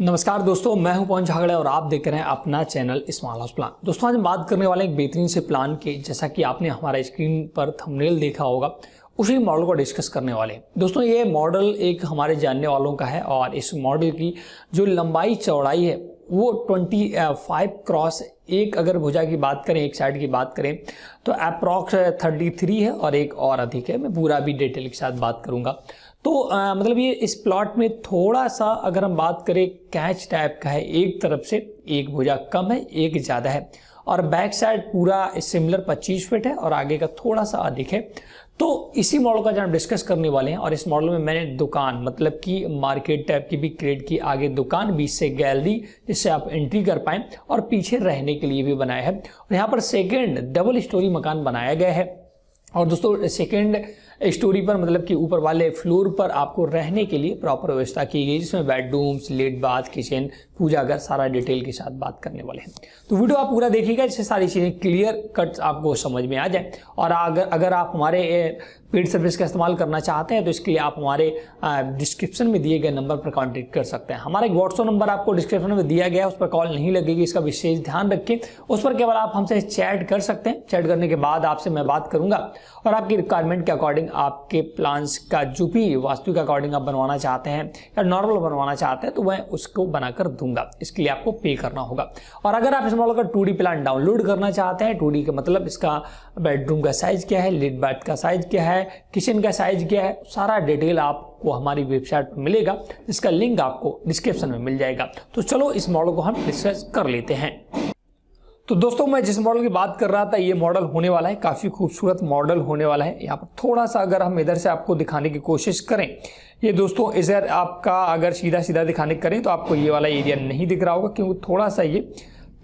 नमस्कार दोस्तों मैं हूं पवन झागड़ा और आप देख रहे हैं अपना चैनल स्मॉल हाउस प्लान दोस्तों आज हम बात करने वाले हैं एक बेहतरीन से प्लान के जैसा कि आपने हमारा स्क्रीन पर थंबनेल देखा होगा उसी मॉडल को डिस्कस करने वाले हैं दोस्तों ये मॉडल एक हमारे जानने वालों का है और इस मॉडल की जो लंबाई चौड़ाई है वो ट्वेंटी फाइव क्रॉस एक अगर भुजा की बात करें एक साइड की बात करें तो अप्रॉक्स थर्टी थ्री है और एक और अधिक है मैं पूरा भी डिटेल के साथ बात करूंगा तो आ, मतलब ये इस प्लॉट में थोड़ा सा अगर हम बात करें कैच टाइप का है एक तरफ से एक भुजा कम है एक ज़्यादा है और बैक साइड पूरा सिमिलर 25 फिट है और आगे का थोड़ा सा अधिक है तो इसी मॉडल का जो हम डिस्कस करने वाले हैं और इस मॉडल में मैंने दुकान मतलब कि मार्केट टाइप की भी क्रिएट की आगे दुकान बीच से गैलरी जिससे आप एंट्री कर पाए और पीछे रहने के लिए भी बनाया है और यहाँ पर सेकेंड डबल स्टोरी मकान बनाया गया है और दोस्तों सेकेंड स्टोरी पर मतलब कि ऊपर वाले फ्लोर पर आपको रहने के लिए प्रॉपर व्यवस्था की गई जिसमें bedrooms lat bath kitchen puja कर सारा डिटेल के साथ बात करने वाले हैं तो वीडियो आप पूरा देखिएगा इससे सारी चीज़ें क्लियर कट आपको समझ में आ जाए और अगर अगर आप हमारे पेड सर्विस का इस्तेमाल करना चाहते हैं तो इसके लिए आप हमारे डिस्क्रिप्शन में दिए गए नंबर पर कॉन्टेक्ट कर सकते हैं हमारा एक व्हाट्सअप नंबर आपको डिस्क्रिप्शन में दिया गया है उस पर कॉल नहीं लगेगी इसका विशेष ध्यान रखें उस पर केवल आप हमसे चैट कर सकते हैं चैट करने के बाद आपसे मैं बात करूंगा और आपकी रिक्वायरमेंट के अकॉर्डिंग आपके प्लान्स का जो भी वास्तु के अकॉर्डिंग आप बनवाना चाहते हैं या नॉर्मल बनवाना चाहते हैं तो वह उसको बनाकर दूंगा इसके लिए आपको पे करना होगा और अगर आप इस मॉडल का टू प्लान डाउनलोड करना चाहते हैं टू का मतलब इसका बेडरूम का साइज क्या है लिड बैट का साइज क्या है किचन का साइज क्या है सारा डिटेल आपको हमारी वेबसाइट पर मिलेगा इसका लिंक आपको डिस्क्रिप्शन में मिल जाएगा तो चलो इस मॉडल को हम डिस्कस कर लेते हैं तो दोस्तों मैं जिस मॉडल की बात कर रहा था ये मॉडल होने वाला है काफ़ी खूबसूरत मॉडल होने वाला है यहाँ पर थोड़ा सा अगर हम इधर से आपको दिखाने की कोशिश करें ये दोस्तों इधर आपका अगर सीधा सीधा दिखाने करें तो आपको ये वाला एरिया नहीं दिख रहा होगा क्योंकि थोड़ा सा ये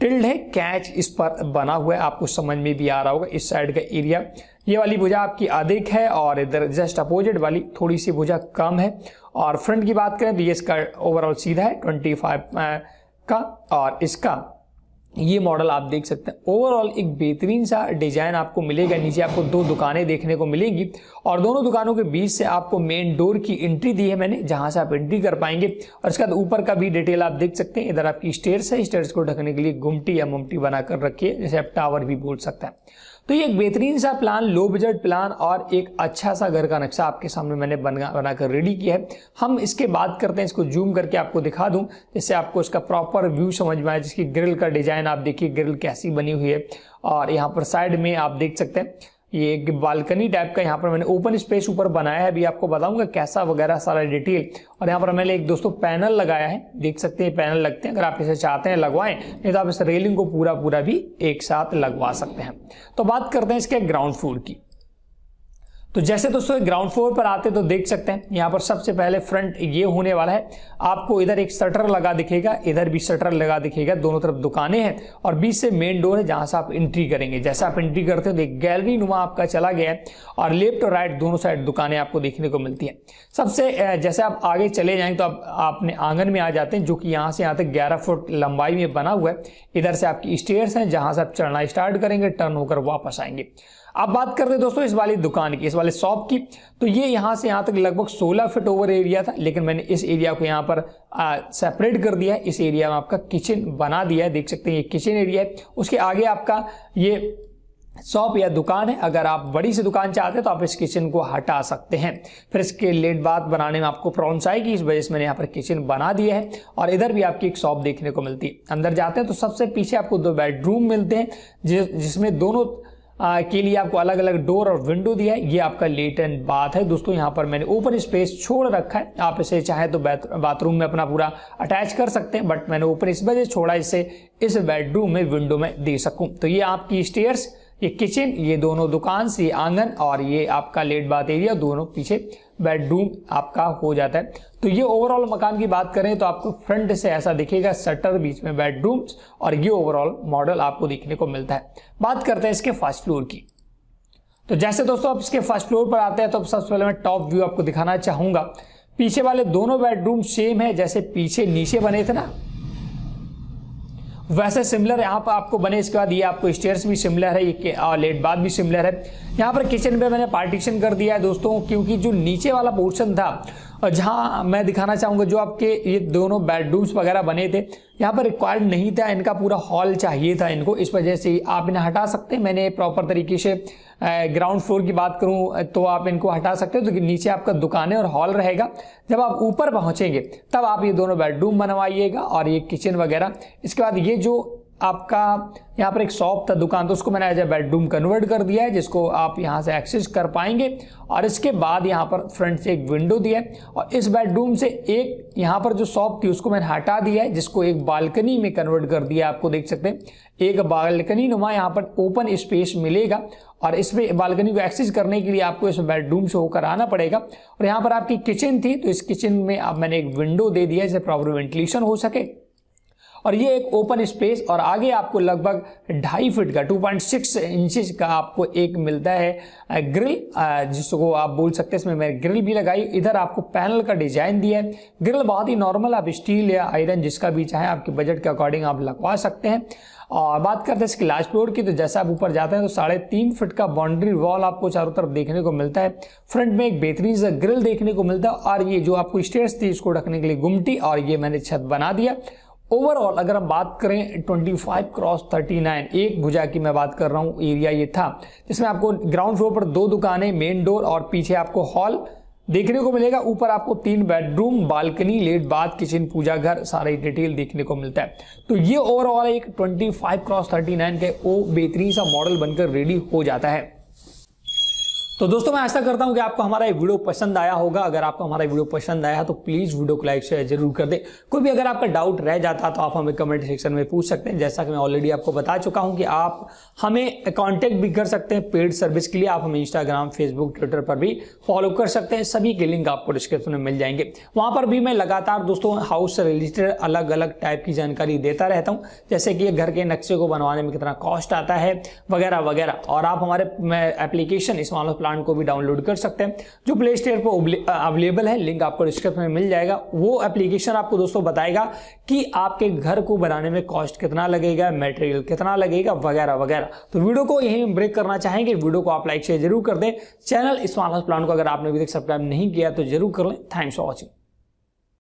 टिल्ड है कैच इस पर बना हुआ है आपको समझ में भी आ रहा होगा इस साइड का एरिया ये वाली भुजा आपकी अधिक है और इधर जस्ट अपोजिट वाली थोड़ी सी भुजा कम है और फ्रंट की बात करें तो ये इसका ओवरऑल सीधा है ट्वेंटी फाइव का और इसका ये मॉडल आप देख सकते हैं ओवरऑल एक बेहतरीन सा डिज़ाइन आपको मिलेगा नीचे आपको दो दुकानें देखने को मिलेंगी और दोनों दुकानों के बीच से आपको मेन डोर की एंट्री दी है मैंने जहां से आप एंट्री कर पाएंगे और इसके बाद ऊपर का भी डिटेल आप देख सकते हैं इधर आपकी स्टेयर्स है स्टेयर्स को ढकने के लिए गुमटी या मुमटी बनाकर रखिए जैसे आप टावर भी बोल सकते हैं तो ये एक बेहतरीन सा प्लान लो बजट प्लान और एक अच्छा सा घर का नक्शा आपके सामने मैंने बना बनाकर रेडी किया है हम इसके बात करते हैं इसको जूम करके आपको दिखा दूं जिससे आपको इसका प्रॉपर व्यू समझ में आए जिसकी ग्रिल का डिजाइन डिज़ाइन आप देखिए ग्रिल कैसी बनी हुई है और यहाँ पर साइड में आप देख सकते हैं ये एक बालकनी टाइप का यहाँ पर मैंने ओपन स्पेस ऊपर बनाया है अभी आपको बताऊंगा कैसा वगैरह सारा डिटेल और यहाँ पर मैंने एक दोस्तों पैनल लगाया है देख सकते हैं पैनल लगते हैं अगर आप इसे चाहते हैं लगवाएं नहीं तो आप इस रेलिंग को पूरा पूरा भी एक साथ लगवा सकते हैं तो बात करते हैं इसके ग्राउंड फ्लोर की तो जैसे दोस्तों ग्राउंड फ्लोर पर आते तो देख सकते हैं यहाँ पर सबसे पहले फ्रंट ये होने वाला है आपको इधर एक शटर लगा दिखेगा इधर भी शटर लगा दिखेगा दोनों तरफ दुकानें हैं और बीच से मेन डोर है जहां से आप एंट्री करेंगे जैसे आप एंट्री करते हो तो एक गैलरी नुमा आपका चला गया है और लेफ्ट और राइट दोनों साइड दुकानें आपको देखने को मिलती है सबसे जैसे आप आगे चले जाएंगे तो आप अपने आंगन में आ जाते हैं जो कि यहाँ से यहाँ तक ग्यारह फुट लंबाई में बना हुआ है इधर से आपकी स्टेयर्स हैं जहाँ से आप चढ़ना स्टार्ट करेंगे टर्न होकर वापस आएंगे अब बात करते हैं दोस्तों इस वाली दुकान की इस वाले शॉप की तो ये यहाँ से यहाँ तक लगभग 16 फीट ओवर एरिया था लेकिन मैंने इस एरिया को यहाँ पर सेपरेट कर दिया है इस एरिया में आपका किचन बना दिया है देख सकते हैं ये किचन एरिया है उसके आगे आपका ये शॉप या दुकान है अगर आप बड़ी सी दुकान चाहते हैं तो आप इस किचन को हटा सकते हैं फिर इसके लेट बात बनाने में आपको प्रॉब्लम्स आएगी इस वजह से मैंने यहाँ पर किचन बना दिया है और इधर भी आपकी एक शॉप देखने को मिलती है अंदर जाते हैं तो सबसे पीछे आपको दो बेडरूम मिलते हैं जिसमें दोनों के लिए आपको अलग अलग डोर और विंडो दिया है ये आपका लेटेंट बाथ है दोस्तों यहाँ पर मैंने ओपन स्पेस छोड़ रखा है आप इसे चाहे तो बाथरूम में अपना पूरा अटैच कर सकते हैं बट मैंने ओपन इस वजह छोड़ा इसे इस बेडरूम में विंडो में दे सकूँ तो ये आपकी स्टेयर्स ये किचन ये दोनों दुकान ये आंगन और ये आपका लेट बाथ एरिया दोनों पीछे बेडरूम आपका हो जाता है तो ये ओवरऑल मकान की बात करें तो आपको फ्रंट से ऐसा दिखेगा शटर बीच में बेडरूम्स और ये ओवरऑल मॉडल आपको देखने को मिलता है बात करते हैं इसके फर्स्ट फ्लोर की तो जैसे दोस्तों आप इसके फर्स्ट फ्लोर पर आते हैं तो सबसे पहले मैं टॉप व्यू आपको दिखाना चाहूंगा पीछे वाले दोनों बेडरूम सेम है जैसे पीछे नीचे बने थे ना वैसे सिमिलर यहाँ पर आपको बने इसके बाद ये आपको स्टेयर्स भी सिमिलर है ये लेट बाथ भी सिमिलर है यहाँ पर किचन पे मैंने पार्टीशन कर दिया है दोस्तों क्योंकि जो नीचे वाला पोर्शन था और जहाँ मैं दिखाना चाहूँगा जो आपके ये दोनों बेडरूम्स वगैरह बने थे यहाँ पर रिक्वायर्ड नहीं था इनका पूरा हॉल चाहिए था इनको इस वजह से आप इन्हें हटा सकते हैं मैंने प्रॉपर तरीके से ग्राउंड फ्लोर की बात करूँ तो आप इनको हटा सकते हो तो नीचे आपका दुकानें और हॉल रहेगा जब आप ऊपर पहुँचेंगे तब आप ये दोनों बेडरूम बनवाइएगा और ये किचन वगैरह इसके बाद ये जो आपका यहाँ पर एक शॉप था दुकान तो उसको मैंने एज ए बेडरूम कन्वर्ट कर दिया है जिसको आप यहाँ से एक्सेस कर पाएंगे और इसके बाद यहाँ पर फ्रंट से एक विंडो दिया है और इस बेडरूम से एक यहाँ पर जो शॉप थी उसको मैंने हटा दिया है जिसको एक बालकनी में कन्वर्ट कर दिया आपको देख सकते हैं एक बालकनी नुमा यहाँ पर ओपन स्पेस मिलेगा और इसमें बालकनी को एक्सेस करने के लिए आपको इस बेडरूम से होकर आना पड़ेगा और यहाँ पर आपकी किचन थी तो इस किचन में अब मैंने एक विंडो दे दिया जिससे प्रॉपर वेंटिलेशन हो सके और ये एक ओपन स्पेस और आगे आपको लगभग ढाई फिट का 2.6 पॉइंट का आपको एक मिलता है ग्रिल जिसको आप बोल सकते हैं इसमें मैंने ग्रिल भी लगाई इधर आपको पैनल का डिजाइन दिया है ग्रिल बहुत ही नॉर्मल आप स्टील या आयरन जिसका भी चाहे आपके बजट के अकॉर्डिंग आप लगवा सकते हैं और बात करते हैं इसकी लास्ट फ्लोर की तो जैसे आप ऊपर जाते हैं तो साढ़े तीन फिट का बाउंड्री वॉल आपको चारों तरफ देखने को मिलता है फ्रंट में एक बेहतरीन सा ग्रिल देखने को मिलता है और ये जो आपको स्टेयर्स थी इसको रखने के लिए गुमटी और ये मैंने छत बना दिया ओवरऑल अगर हम बात करें 25 क्रॉस 39 एक भुजा की मैं बात कर रहा हूँ एरिया ये था जिसमें आपको ग्राउंड फ्लोर पर दो दुकानें मेन डोर और पीछे आपको हॉल देखने को मिलेगा ऊपर आपको तीन bedroom balcony lat bath kitchen puja घर सारे डिटेल देखने को मिलता है तो ये ओवरऑल एक 25 क्रॉस 39 के ओ बेहतरीन सा मॉडल बनकर रेडी हो जाता है तो दोस्तों मैं ऐसा करता हूं कि आपको हमारा ये वीडियो पसंद आया होगा अगर आपको हमारा वीडियो पसंद आया तो प्लीज़ वीडियो को लाइक शेयर जरूर कर दे कोई भी अगर आपका डाउट रह जाता तो आप हमें कमेंट सेक्शन में पूछ सकते हैं जैसा कि मैं ऑलरेडी आपको बता चुका हूं कि आप हमें कॉन्टेक्ट भी कर सकते हैं पेड सर्विस के लिए आप हमें इंस्टाग्राम फेसबुक ट्विटर पर भी फॉलो कर सकते हैं सभी के लिंक आपको डिस्क्रिप्शन में मिल जाएंगे वहां पर भी मैं लगातार दोस्तों हाउस से रिलेटेड अलग अलग टाइप की जानकारी देता रहता हूँ जैसे कि घर के नक्शे को बनवाने में कितना कॉस्ट आता है वगैरह वगैरह और आप हमारे एप्लीकेशन इस्माल प्लान को भी डाउनलोड कर सकते हैं जो प्ले स्टोर पर अवेलेबल है लिंक आपको डिस्क्रिप्शन में मिल जाएगा वो एप्लीकेशन आपको दोस्तों बताएगा कि आपके घर को बनाने में कॉस्ट कितना लगेगा मटेरियल कितना लगेगा वगैरह वगैरह तो वीडियो को यही ब्रेक करना चाहेंगे वीडियो को आप लाइक शेयर जरूर कर दें चैनल स्मार्ट हाउस प्लान को अगर आपने अभी तक सब्सक्राइब नहीं किया तो जरूर कर लें थैंक्स फॉर वॉचिंग